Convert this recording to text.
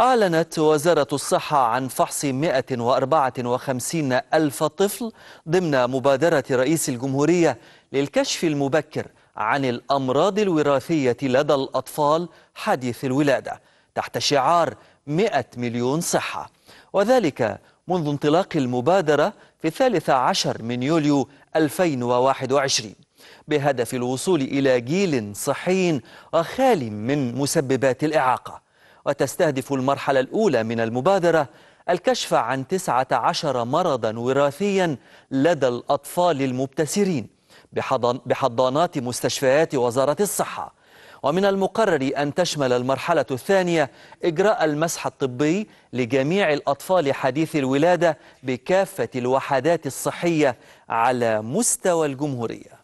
أعلنت وزارة الصحة عن فحص 154 ألف طفل ضمن مبادرة رئيس الجمهورية للكشف المبكر عن الأمراض الوراثية لدى الأطفال حديث الولادة تحت شعار 100 مليون صحة وذلك منذ انطلاق المبادرة في الثالث عشر من يوليو 2021 بهدف الوصول إلى جيل صحي وخالي من مسببات الإعاقة وتستهدف المرحلة الأولى من المبادرة الكشف عن 19 مرضا وراثيا لدى الأطفال المبتسرين بحضانات مستشفيات وزارة الصحة ومن المقرر أن تشمل المرحلة الثانية إجراء المسح الطبي لجميع الأطفال حديث الولادة بكافة الوحدات الصحية على مستوى الجمهورية